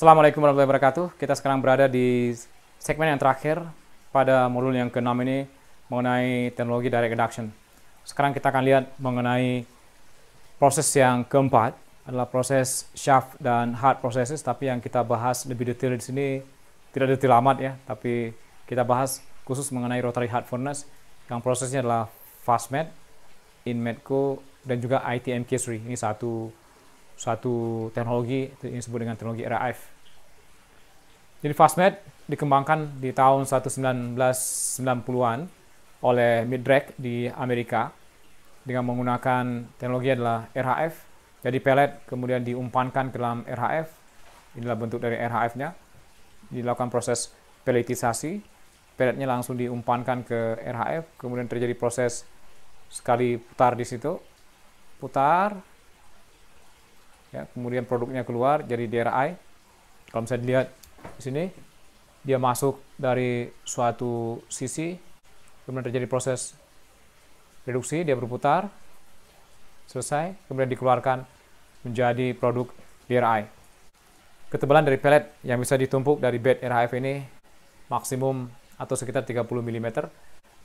Assalamualaikum warahmatullahi wabarakatuh. Kita sekarang berada di segmen yang terakhir pada modul yang ke-6 ini mengenai teknologi direct induction. Sekarang kita akan lihat mengenai proses yang keempat adalah proses shaft dan hard processes tapi yang kita bahas lebih detail di sini tidak detail amat ya, tapi kita bahas khusus mengenai rotary hard furnace yang prosesnya adalah fast mat, in matco dan juga ITM 3 Ini satu suatu teknologi ini disebut dengan teknologi RAF. Jadi FastMed dikembangkan di tahun 1990-an oleh Midrack di Amerika dengan menggunakan teknologi adalah RHF. Jadi pelet kemudian diumpankan ke dalam RHF. Inilah bentuk dari RHF-nya. Dilakukan proses pelletisasi. Pelletnya langsung diumpankan ke RHF, kemudian terjadi proses sekali putar di situ. Putar, ya kemudian produknya keluar jadi DRI kalau misalnya dilihat di sini dia masuk dari suatu sisi kemudian terjadi proses reduksi dia berputar selesai kemudian dikeluarkan menjadi produk DRI ketebalan dari pelet yang bisa ditumpuk dari bed RHF ini maksimum atau sekitar 30 mm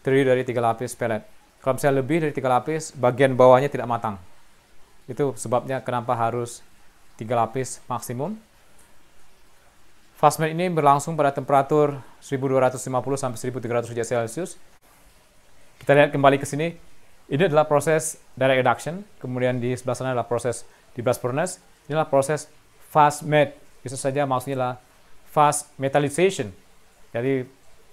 terdiri dari tiga lapis pelet kalau misalnya lebih dari tiga lapis bagian bawahnya tidak matang itu sebabnya kenapa harus tiga lapis maksimum. Fast ini berlangsung pada temperatur 1250 sampai 1300 derajat Celcius. Kita lihat kembali ke sini. Ini adalah proses direct reduction, kemudian di sebelah sana adalah proses di blast furnace. inilah proses fast melt. Bisa saja maksudnya adalah fast metallization. Jadi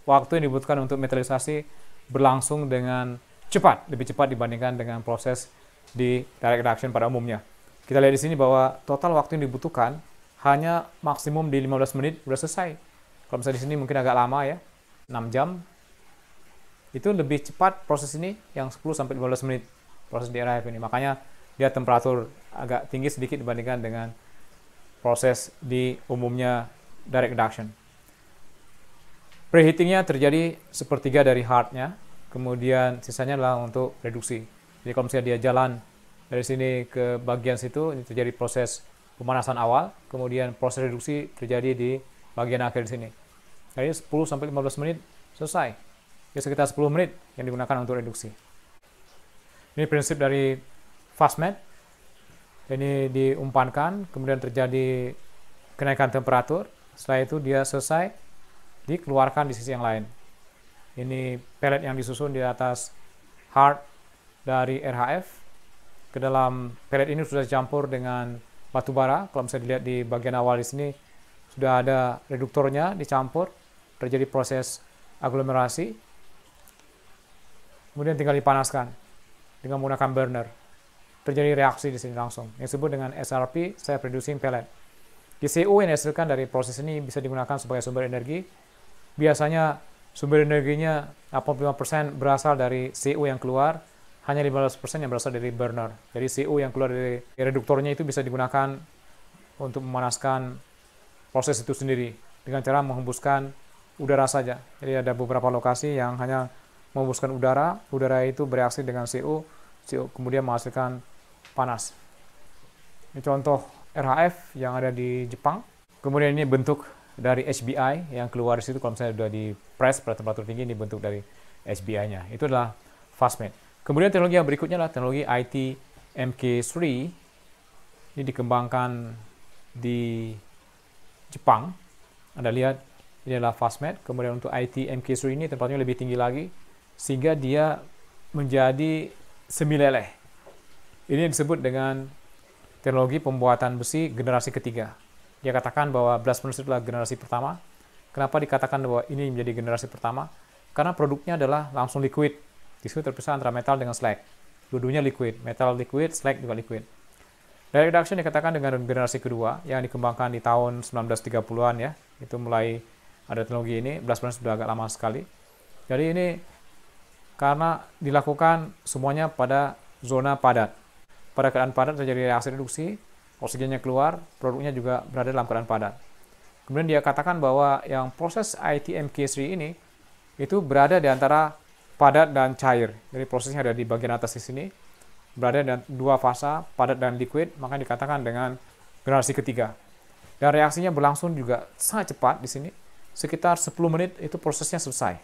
waktu yang dibutuhkan untuk metalisasi berlangsung dengan cepat, lebih cepat dibandingkan dengan proses di direct reduction pada umumnya. Kita lihat di sini bahwa total waktu yang dibutuhkan hanya maksimum di 15 menit sudah selesai. Kalau misalnya di sini mungkin agak lama ya, 6 jam. Itu lebih cepat proses ini yang 10 sampai 15 menit proses di RF ini. Makanya dia temperatur agak tinggi sedikit dibandingkan dengan proses di umumnya direct reduction. Preheatingnya terjadi sepertiga dari hardnya, kemudian sisanya adalah untuk reduksi. Jadi kalau misalnya dia jalan dari sini ke bagian situ, ini terjadi proses pemanasan awal, kemudian proses reduksi terjadi di bagian akhir di sini. Jadi 10 sampai 15 menit selesai. Ya sekitar 10 menit yang digunakan untuk reduksi. Ini prinsip dari fast mat Ini diumpankan, kemudian terjadi kenaikan temperatur. Setelah itu dia selesai dikeluarkan di sisi yang lain. Ini pelet yang disusun di atas hard dari RHF ke dalam pelet ini sudah dicampur dengan batu bara. Kalau bisa dilihat di bagian awal di sini sudah ada reduktornya dicampur, terjadi proses aglomerasi. Kemudian tinggal dipanaskan dengan menggunakan burner. Terjadi reaksi di sini langsung, yang disebut dengan SRP, saya producing pellet. GCO yang dihasilkan dari proses ini bisa digunakan sebagai sumber energi. Biasanya sumber energinya 85% berasal dari CO yang keluar, hanya 15% yang berasal dari burner. Jadi CO yang keluar dari reduktornya itu bisa digunakan untuk memanaskan proses itu sendiri dengan cara menghembuskan udara saja. Jadi ada beberapa lokasi yang hanya menghembuskan udara, udara itu bereaksi dengan CO, CO kemudian menghasilkan panas. Ini contoh RHF yang ada di Jepang. Kemudian ini bentuk dari HBI yang keluar di situ kalau misalnya sudah di press pada temperatur tinggi ini bentuk dari HBI-nya. Itu adalah fast made. Kemudian teknologi yang berikutnya adalah teknologi IT MK3. Ini dikembangkan di Jepang. Anda lihat ini adalah Fastmed. Kemudian untuk IT MK3 ini tempatnya lebih tinggi lagi sehingga dia menjadi semileleh. Ini yang disebut dengan teknologi pembuatan besi generasi ketiga. Dia katakan bahwa blast furnace adalah generasi pertama. Kenapa dikatakan bahwa ini menjadi generasi pertama? Karena produknya adalah langsung liquid, disitu terpisah antara metal dengan slag. dua liquid, metal liquid, slag juga liquid. Direct reduction dikatakan dengan generasi kedua yang dikembangkan di tahun 1930-an ya. Itu mulai ada teknologi ini, blast furnace sudah agak lama sekali. Jadi ini karena dilakukan semuanya pada zona padat. Pada keadaan padat terjadi reaksi reduksi, oksigennya keluar, produknya juga berada dalam keadaan padat. Kemudian dia katakan bahwa yang proses ITMK3 ini itu berada di antara padat dan cair. Jadi prosesnya ada di bagian atas di sini. Berada dalam dua fase, padat dan liquid, maka dikatakan dengan generasi ketiga. Dan reaksinya berlangsung juga sangat cepat di sini. Sekitar 10 menit itu prosesnya selesai.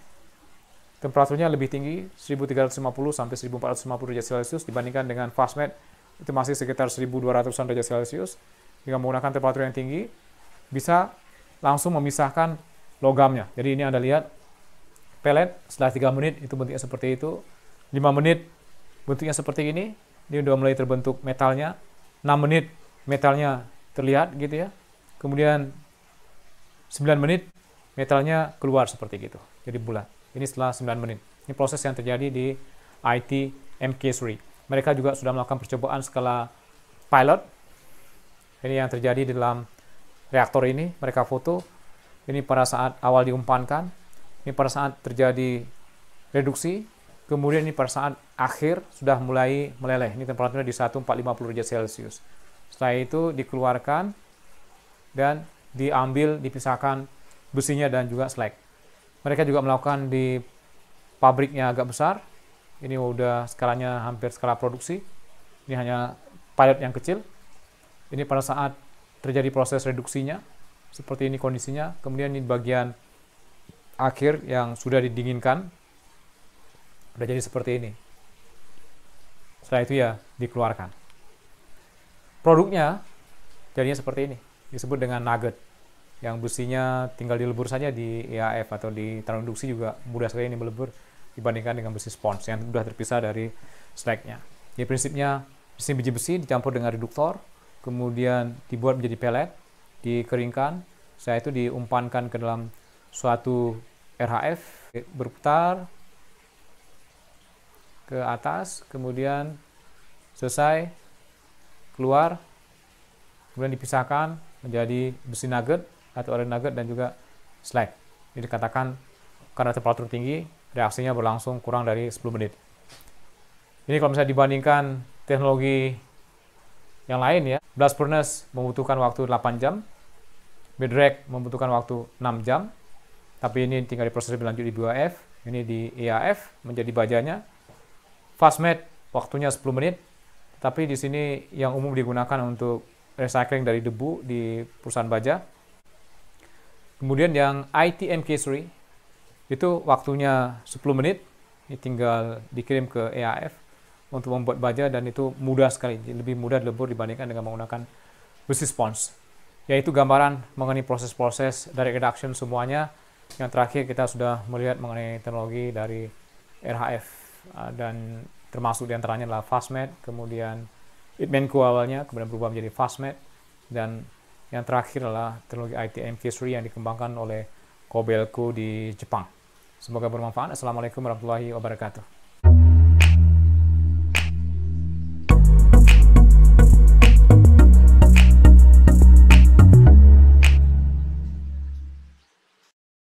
Temperaturnya lebih tinggi, 1350 sampai 1450 derajat Celcius dibandingkan dengan fastmed itu masih sekitar 1200-an derajat Celcius. Jika menggunakan temperatur yang tinggi, bisa langsung memisahkan logamnya. Jadi ini Anda lihat pelet setelah 3 menit itu bentuknya seperti itu lima menit bentuknya seperti ini ini udah mulai terbentuk metalnya enam menit metalnya terlihat gitu ya kemudian sembilan menit metalnya keluar seperti gitu jadi bulat ini setelah sembilan menit ini proses yang terjadi di IT MK3 mereka juga sudah melakukan percobaan skala pilot ini yang terjadi di dalam reaktor ini mereka foto ini pada saat awal diumpankan ini pada saat terjadi reduksi kemudian ini pada saat akhir sudah mulai meleleh ini temperaturnya di 1450 derajat celcius setelah itu dikeluarkan dan diambil dipisahkan besinya dan juga slag mereka juga melakukan di pabriknya agak besar ini udah skalanya hampir skala produksi ini hanya pilot yang kecil ini pada saat terjadi proses reduksinya seperti ini kondisinya kemudian ini bagian akhir yang sudah didinginkan udah jadi seperti ini. Setelah itu ya dikeluarkan. Produknya jadinya seperti ini, disebut dengan nugget. Yang besinya tinggal dilebur saja di EAF atau di transduksi juga mudah sekali ini melebur dibandingkan dengan besi spons yang sudah terpisah dari slagnya. Jadi prinsipnya besi biji besi dicampur dengan reduktor, kemudian dibuat menjadi pelet, dikeringkan, setelah itu diumpankan ke dalam suatu RHF berputar ke atas, kemudian selesai keluar, kemudian dipisahkan menjadi besi nugget atau oil nugget dan juga slag. Ini dikatakan karena temperatur tinggi, reaksinya berlangsung kurang dari 10 menit. Ini kalau misalnya dibandingkan teknologi yang lain ya, blast furnace membutuhkan waktu 8 jam, mid rack membutuhkan waktu 6 jam, tapi ini tinggal diproses lebih lanjut di BWF, ini di EAF menjadi bajanya. mat, waktunya 10 menit, tapi di sini yang umum digunakan untuk recycling dari debu di perusahaan baja. Kemudian yang ITMK3 itu waktunya 10 menit, ini tinggal dikirim ke EAF untuk membuat baja dan itu mudah sekali, lebih mudah lebur dibandingkan dengan menggunakan besi spons. Yaitu gambaran mengenai proses-proses dari reduction semuanya yang terakhir kita sudah melihat mengenai teknologi dari RHF uh, dan termasuk diantaranya adalah Fastmed, kemudian itmenku awalnya, kemudian berubah menjadi Fastmed, dan yang terakhir adalah teknologi ITM k 3 yang dikembangkan oleh Kobelco di Jepang. Semoga bermanfaat. Assalamualaikum warahmatullahi wabarakatuh.